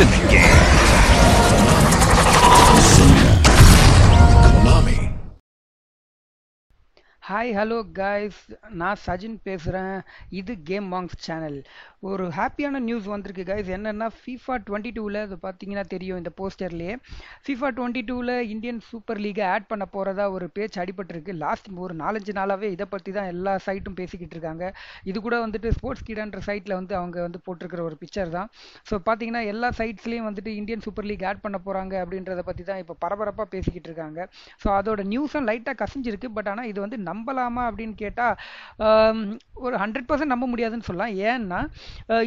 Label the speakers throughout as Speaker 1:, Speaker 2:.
Speaker 1: in the game. Hi hello guys நான் சஜின் பேசுகிறேன் இது கேம் மாங்ஸ் சேனல் ஒரு ஹாப்பியான நியூஸ் வந்திருக்கு கைஸ் என்னென்னா ஃபீஃபா டுவெண்ட்டி டூவில் அது பார்த்தீங்கன்னா தெரியும் இந்த போஸ்டர்லேயே ஃபீஃபா டுவெண்ட்டி டூவில் இந்தியன் சூப்பர் லீகை ஆட் பண்ண போகிறதா ஒரு பேச்சு அடிபட்டிருக்கு லாஸ்ட் ஒரு நாலஞ்சு நாளாகவே இதை பற்றி தான் எல்லா சைட்டும் பேசிக்கிட்டு இருக்காங்க இது கூட வந்துட்டு ஸ்போர்ட்ஸ் கீடான்ற சைட்டில் வந்து அவங்க வந்து போட்டிருக்கிற ஒரு பிக்சர் தான் ஸோ பார்த்தீங்கன்னா எல்லா சைட்ஸ்லேயும் வந்துட்டு இந்தியன் சூப்பர் லீக் ஆட் பண்ண போகிறாங்க அப்படின்றத பற்றி தான் இப்போ பரபரப்பாக பேசிக்கிட்டு இருக்காங்க ஸோ அதோட நியூஸும் லைட்டாக கசிஞ்சிருக்கு பட் ஆனால் இது வந்து நம்ம நம்பலாமா அப்படின்னு கேட்டால் ஒரு ஹண்ட்ரட் பர்சன்ட் நம்ப முடியாதுன்னு சொல்லலாம் ஏன்னா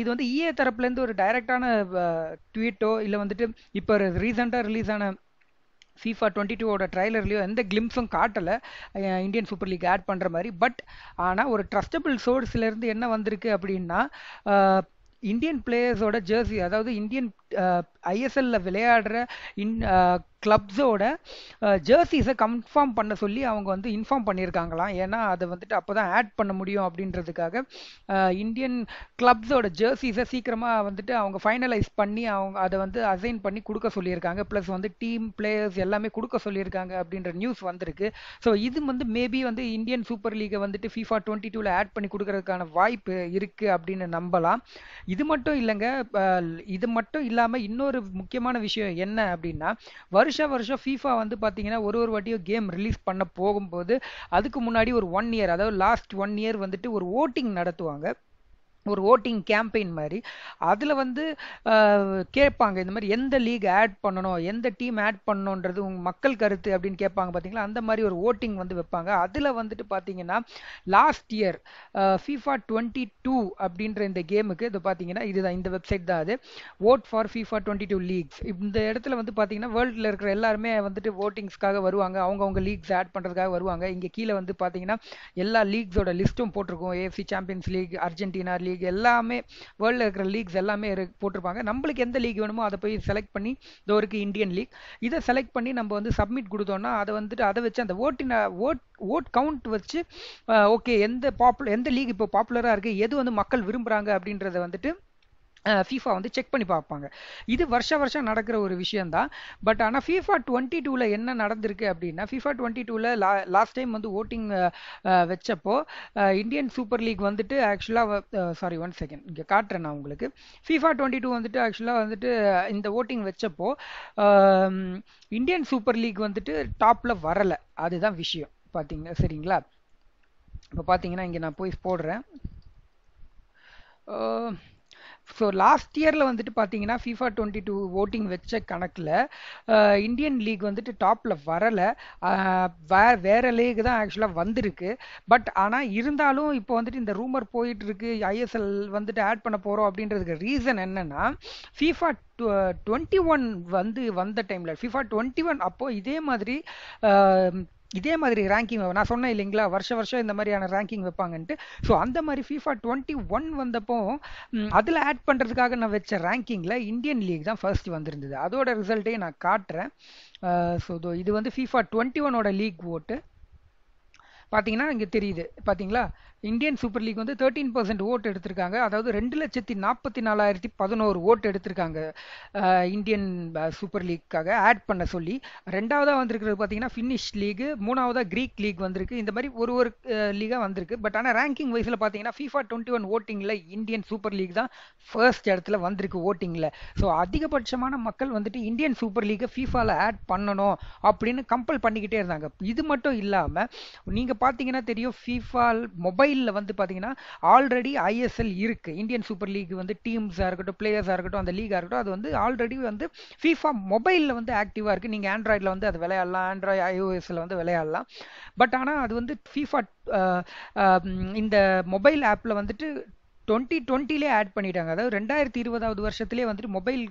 Speaker 1: இது வந்து இஏ e தரப்புலேருந்து ஒரு டைரெக்டான ட்வீட்டோ இல்லை வந்துட்டு இப்போ ரீசெண்டாக ரிலீஸ் ஆன ஃபீஃபா டுவெண்ட்டி டூவோட ட்ரைலர்லையோ எந்த கிளிம்ஸும் காட்டலை இந்தியன் சூப்பர் லீக் ஆட் பண்ணுற மாதிரி பட் ஆனால் ஒரு ட்ரஸ்டபிள் சோர்ஸ்லேருந்து என்ன வந்திருக்கு அப்படின்னா இந்தியன் பிளேயர்ஸோட ஜேர்சி அதாவது இந்தியன் ஐஎஸ்எல்ல விளையாடுற இன் கிளப்ஸோட ஜேர்சிஸை கன்ஃபார்ம் பண்ண சொல்லி அவங்க வந்து இன்ஃபார்ம் பண்ணியிருக்காங்களாம் ஏன்னா அதை வந்துட்டு அப்போ தான் ஆட் பண்ண முடியும் அப்படின்றதுக்காக இந்தியன் கிளப்ஸோட ஜேர்சிஸை சீக்கிரமாக வந்துட்டு அவங்க ஃபைனலைஸ் பண்ணி அவங்க அதை வந்து அசைன் பண்ணி கொடுக்க சொல்லியிருக்காங்க ப்ளஸ் வந்து டீம் பிளேயர்ஸ் எல்லாமே கொடுக்க சொல்லியிருக்காங்க அப்படின்ற நியூஸ் வந்திருக்கு ஸோ இது வந்து மேபி வந்து இந்தியன் சூப்பர் லீகை வந்துட்டு ஃபீஃபா டுவெண்ட்டி டூவில் ஆட் பண்ணி கொடுக்கறதுக்கான வாய்ப்பு இருக்குது அப்படின்னு நம்பலாம் இது மட்டும் இல்லைங்க இது மட்டும் இல்லை இல்லாமல் இன்னொரு முக்கியமான விஷயம் என்ன அப்படின்னா வருஷ வருஷம் ஃபீஃபா வந்து பார்த்தீங்கன்னா ஒரு ஒரு வாட்டியும் கேம் ரிலீஸ் பண்ண போகும்போது அதுக்கு முன்னாடி ஒரு ஒன் இயர் அதாவது லாஸ்ட் ஒன் இயர் வந்துட்டு ஒரு ஓட்டிங் நடத்துவாங்க ஒரு ஓட்டிங் கேம்பெயின் மாதிரி அதில் வந்து கேட்பாங்க இந்த மாதிரி எந்த லீக் ஆட் பண்ணணும் எந்த டீம் ஆட் பண்ணணுன்றது உங்கள் மக்கள் கருத்து அப்படின்னு கேட்பாங்க பார்த்தீங்களா அந்த மாதிரி ஒரு ஓட்டிங் வந்து வைப்பாங்க அதில் வந்துட்டு பார்த்தீங்கன்னா last year FIFA twenty two அப்படின்ற இந்த கேமுக்கு இது பார்த்தீங்கன்னா இதுதான் இந்த வெப்சைட் தான் அது vote for FIFA twenty two leagues இந்த இடத்துல வந்து பார்த்தீங்கன்னா வேர்ல்டில் இருக்கிற எல்லாருமே வந்துட்டு ஓட்டிங்ஸ்க்காக வருவாங்க அவங்கவுங்க லீக்ஸ் ஆட் பண்ணுறதுக்காக வருவாங்க இங்கே கீழே வந்து பார்த்தீங்கன்னா எல்லா லீக்ஸோட லிஸ்ட்டும் போட்டிருக்கும் AFC champions league Argentina league league எல்லாமே வேர்ல்டில் இருக்கிற லீக்ஸ் எல்லாமே போட்டிருப்பாங்க நம்மளுக்கு எந்த லீக் வேணுமோ அதை போய் செலக்ட் பண்ணி இதோ இருக்குது இந்தியன் லீக் இதை செலக்ட் பண்ணி நம்ம வந்து சப்மிட் கொடுத்தோன்னா அதை வந்துட்டு அதை வச்சு அந்த ஓட்டின ஓட் ஓட் கவுண்ட் வச்சு ஓகே எந்த பாப்புலர் எந்த லீக் இப்போ பாப்புலராக இருக்குது எது வந்து மக்கள் விரும்புகிறாங்க அப்படின்றத வந்துட்டு ஃபீஃபா வந்து செக் பண்ணி பார்ப்பாங்க இது வருஷ வருஷம் நடக்கிற ஒரு விஷயந்தான் பட் ஆனால் ஃபீஃபா டுவெண்ட்டி டூவில் என்ன நடந்திருக்கு அப்படின்னா ஃபீஃபா டுவெண்ட்டி டூவில் லா லாஸ்ட் டைம் வந்து ஓட்டிங் வச்சப்போ இந்தியன் சூப்பர் லீக் வந்துட்டு ஆக்சுவலாக சாரி ஒன் செகண்ட் இங்கே காட்டுறேன் நான் உங்களுக்கு ஃபீஃபா டுவெண்ட்டி டூ வந்துட்டு ஆக்சுவலாக வந்துட்டு இந்த ஓட்டிங் வச்சப்போ இந்தியன் சூப்பர் லீக் வந்துட்டு டாப்பில் வரலை அதுதான் விஷயம் பார்த்தீங்க சரிங்களா இப்போ பார்த்தீங்கன்னா இங்கே நான் போய் போடுறேன் ஸோ லாஸ்ட் இயரில் வந்துட்டு பார்த்தீங்கன்னா ஃபீஃபா டுவெண்ட்டி டூ ஓட்டிங் வச்ச கணக்கில் இந்தியன் லீக் வந்துட்டு டாப்பில் வரலை வே வேறு லீக் தான் ஆக்சுவலாக வந்திருக்கு பட் ஆனால் இருந்தாலும் இப்போ வந்துட்டு இந்த ரூமர் போயிட்டு இருக்கு ஐஎஸ்எல் வந்துட்டு ஆட் பண்ண போகிறோம் அப்படின்றதுக்கு ரீசன் என்னென்னா ஃபீஃபா டுவெண்ட்டி ஒன் வந்து வந்த டைமில் ஃபிஃபா டுவெண்ட்டி ஒன் அப்போது இதே மாதிரி இதே மாதிரி ரேங்கிங் நான் சொன்னேன் இல்லைங்களா வருஷ வருஷம் இந்த மாதிரியான ரேங்கிங் வைப்பாங்கன்ட்டு ஸோ அந்த மாதிரி ஃபீஃபா டுவெண்ட்டி ஒன் வந்தப்போ அதில் ஆட் பண்ணுறதுக்காக நான் வச்ச ரேங்கிங்கில் இந்தியன் லீக் தான் ஃபர்ஸ்ட் வந்திருந்தது அதோட ரிசல்ட்டையும் நான் காட்டுறேன் ஸோ இது வந்து ஃபீஃபா டுவெண்ட்டி ஒனோட லீக் ஓட்டு பார்த்தீங்கன்னா இங்கே தெரியுது பார்த்தீங்களா இந்தியன் சூப்பர் லீக் வந்து தேர்ட்டீன் பர்சன்ட் ஓட் எடுத்திருக்காங்க அதாவது ரெண்டு லட்சத்தி நாற்பத்தி நாலாயிரத்தி பதினோரு ஓட் எடுத்திருக்காங்க இந்தியன் சூப்பர் லீக்காக ஆட் பண்ண சொல்லி ரெண்டாவதாக வந்திருக்கிறது பார்த்தீங்கன்னா ஃபின்னிஷ் லீக் மூணாவதாக கிரீக் லீக் வந்திருக்கு இந்த மாதிரி ஒரு ஒரு லீகாக வந்திருக்கு பட் ஆனால் ரேங்கிங் வைஸில் பார்த்தீங்கன்னா ஃபிஃபா டுவெண்ட்டி ஒன் ஓட்டிங்கில் இந்தியன் சூப்பர் லீக் தான் ஃபர்ஸ்ட் இடத்துல வந்திருக்கு ஓட்டிங்கில் ஸோ அதிகபட்சமான மக்கள் வந்துட்டு இந்தியன் சூப்பர் லீக்கை ஃபீஃபாவில் ஆட் பண்ணணும் அப்படின்னு கம்பல் பண்ணிக்கிட்டே இருந்தாங்க இது மட்டும் இல்லாமல் நீங்கள் பார்த்தீங்கன்னா தெரியும் ஃபீஃபால் மொபைல் மொபைலில் வந்து பார்த்தீங்கன்னா ஆல்ரெடி ஐஎஸ்எல் இருக்குது இந்தியன் சூப்பர் லீக் வந்து டீம்ஸாக இருக்கட்டும் பிளேயர்ஸாக இருக்கட்டும் அந்த லீக்காக இருக்கட்டும் அது வந்து ஆல்ரெடி வந்து ஃபீஃபா மொபைலில் வந்து ஆக்டிவாக இருக்குது நீங்கள் ஆண்ட்ராய்டில் வந்து அது விளையாடலாம் ஆண்ட்ராய்ட் ஐஓஎஸில் வந்து விளையாடலாம் பட் ஆனால் அது வந்து ஃபீஃபா இந்த மொபைல் ஆப்பில் வந்துட்டு டுவெண்ட்டி டுவெண்ட்டிலே ஆட் பண்ணிட்டாங்க அதாவது ரெண்டாயிரத்தி இருபதாவது வருஷத்துலேயே வந்துட்டு மொபைல்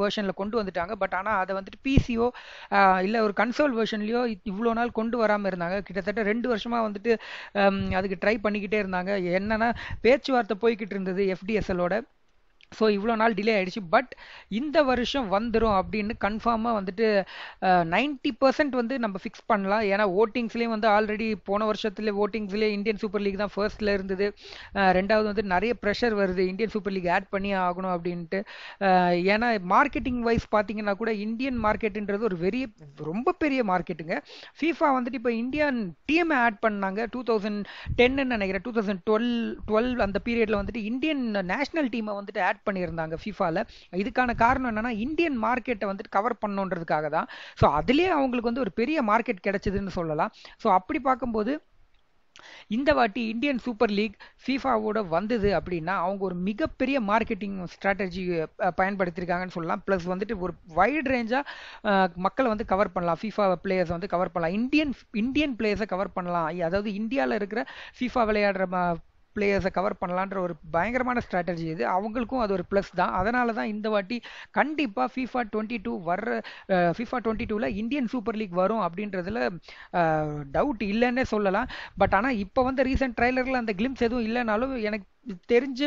Speaker 1: வேர்ஷனில் கொண்டு வந்துட்டாங்க பட் ஆனால் அதை வந்துட்டு பிசியோ இல்லை ஒரு கன்சோல் வேர்ஷன்லேயோ இவ்வளோ நாள் கொண்டு வராமல் இருந்தாங்க கிட்டத்தட்ட ரெண்டு வருஷமாக வந்துட்டு அதுக்கு ட்ரை பண்ணிக்கிட்டே இருந்தாங்க என்னென்னா பேச்சுவார்த்தை போய்கிட்டு இருந்தது எஃப்டிஎஸ்எலோட ஸோ இவ்வளோ நாள் டிலே ஆகிடுச்சு பட் இந்த வருஷம் வந்துடும் அப்படின்னு கன்ஃபார்மாக வந்துட்டு நைன்ட்டி பர்சன்ட் வந்து நம்ம ஃபிக்ஸ் பண்ணலாம் ஏன்னா ஓட்டிங்ஸ்லேயும் வந்து ஆல்ரெடி போன வருஷத்துல ஓட்டிங்ஸ்லேயே இந்தியன் சூப்பர் லீக் தான் ஃபர்ஸ்ட்டில் இருந்தது ரெண்டாவது வந்து நிறைய ப்ரெஷர் வருது இந்தியன் சூப்பர் லீக் ஆட் பண்ணி ஆகணும் அப்படின்ட்டு ஏன்னா மார்க்கெட்டிங் வைஸ் பார்த்தீங்கன்னா கூட இந்தியன் மார்க்கெட்டுன்றது ஒரு பெரிய ரொம்ப பெரிய மார்க்கெட்டுங்க ஃபீஃபா வந்துட்டு இப்போ இந்தியன் டீமை ஆட் பண்ணாங்க டூ தௌசண்ட் டென்னு நினைக்கிறேன் டூ தௌசண்ட் டுவெல் டுவெல் அந்த பீரியடில் வந்துட்டு இந்தியன் நேஷனல் டீமை வந்துட்டு ஆட் ஆட் பண்ணியிருந்தாங்க ஃபிஃபாவில் இதுக்கான காரணம் என்னன்னா இந்தியன் மார்க்கெட்டை வந்துட்டு கவர் பண்ணுன்றதுக்காக தான் ஸோ அதுலேயே அவங்களுக்கு வந்து ஒரு பெரிய மார்க்கெட் கிடைச்சதுன்னு சொல்லலாம் ஸோ அப்படி பார்க்கும்போது இந்த வாட்டி இந்தியன் சூப்பர் லீக் ஃபீஃபாவோட வந்தது அப்படின்னா அவங்க ஒரு மிகப்பெரிய மார்க்கெட்டிங் ஸ்ட்ராட்டஜி பயன்படுத்தியிருக்காங்கன்னு சொல்லலாம் ப்ளஸ் வந்துட்டு ஒரு வைடு ரேஞ்சாக மக்களை வந்து கவர் பண்ணலாம் ஃபீஃபா பிளேயர்ஸை வந்து கவர் பண்ணலாம் இந்தியன் இந்தியன் பிளேயர்ஸை கவர் பண்ணலாம் அதாவது இந்தியாவில் இருக்கிற ஃபீஃபா விளையாடுற பிளேயர்ஸை கவர் பண்ணலான்ற ஒரு பயங்கரமான ஸ்ட்ராட்டஜி இது அவங்களுக்கும் அது ஒரு ப்ளஸ் தான் அதனால தான் இந்த வாட்டி கண்டிப்பாக ஃபீஃபா டுவெண்ட்டி டூ வர்ற ஃபிஃபா டுவெண்ட்டி டூவில் இந்தியன் சூப்பர் லீக் வரும் அப்படின்றதுல டவுட் இல்லைன்னே சொல்லலாம் பட் ஆனால் இப்போ வந்து ரீசெண்ட் ட்ரைலரில் அந்த கிளிம்ஸ் எதுவும் இல்லைனாலும் எனக்கு தெரிஞ்சு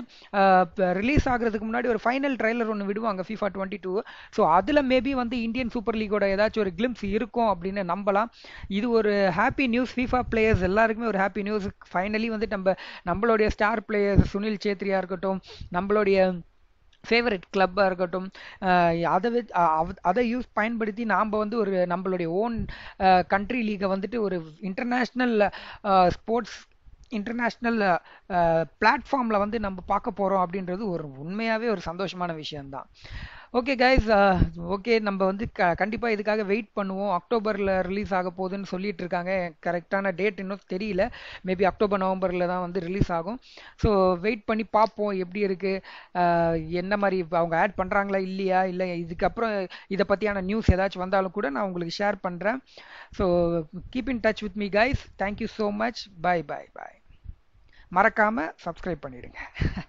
Speaker 1: ரிலீஸ் ஆகிறதுக்கு முன்னாடி ஒரு ஃபைனல் ட்ரைலர் ஒன்று விடுவாங்க ஃபீஃபா டுவெண்ட்டி டூ ஸோ அதில் மேபி வந்து இந்தியன் சூப்பர் லீகோட ஏதாச்சும் ஒரு கிளிம்ஸ் இருக்கும் அப்படின்னு நம்பலாம் இது ஒரு ஹாப்பி நியூஸ் ஃபீஃபா பிளேயர்ஸ் எல்லாருக்குமே ஒரு ஹாப்பி நியூஸ் ஃபைனலி வந்து நம்ம நம்மளுடைய ஸ்டார் பிளேயர்ஸ் சுனில் சேத்ரியா இருக்கட்டும் நம்மளுடைய ஃபேவரட் கிளப்பாக இருக்கட்டும் அதை வச்சு அதை யூஸ் பயன்படுத்தி நாம் வந்து ஒரு நம்மளுடைய ஓன் கண்ட்ரி லீகை வந்துட்டு ஒரு இன்டர்நேஷ்னல் ஸ்போர்ட்ஸ் இன்டர்நேஷ்னல் பிளாட்ஃபார்மில் வந்து நம்ம பார்க்க போகிறோம் அப்படின்றது ஒரு உண்மையாகவே ஒரு சந்தோஷமான விஷயம்தான் ஓகே கைஸ் ஓகே நம்ம வந்து க கண்டிப்பாக இதுக்காக வெயிட் பண்ணுவோம் அக்டோபரில் ரிலீஸ் ஆக போகுதுன்னு சொல்லிட்டு இருக்காங்க கரெக்டான டேட் இன்னும் தெரியல மேபி அக்டோபர் நவம்பரில் தான் வந்து ரிலீஸ் ஆகும் ஸோ வெயிட் பண்ணி பார்ப்போம் எப்படி இருக்குது என்ன மாதிரி அவங்க ஆட் பண்ணுறாங்களா இல்லையா இல்லை இதுக்கப்புறம் இதை பற்றியான நியூஸ் ஏதாச்சும் வந்தாலும் கூட நான் உங்களுக்கு ஷேர் பண்ணுறேன் so keep in touch with me guys thank you so much bye bye bye மறக்காமல் சப்ஸ்கிரைப் பண்ணிவிடுங்க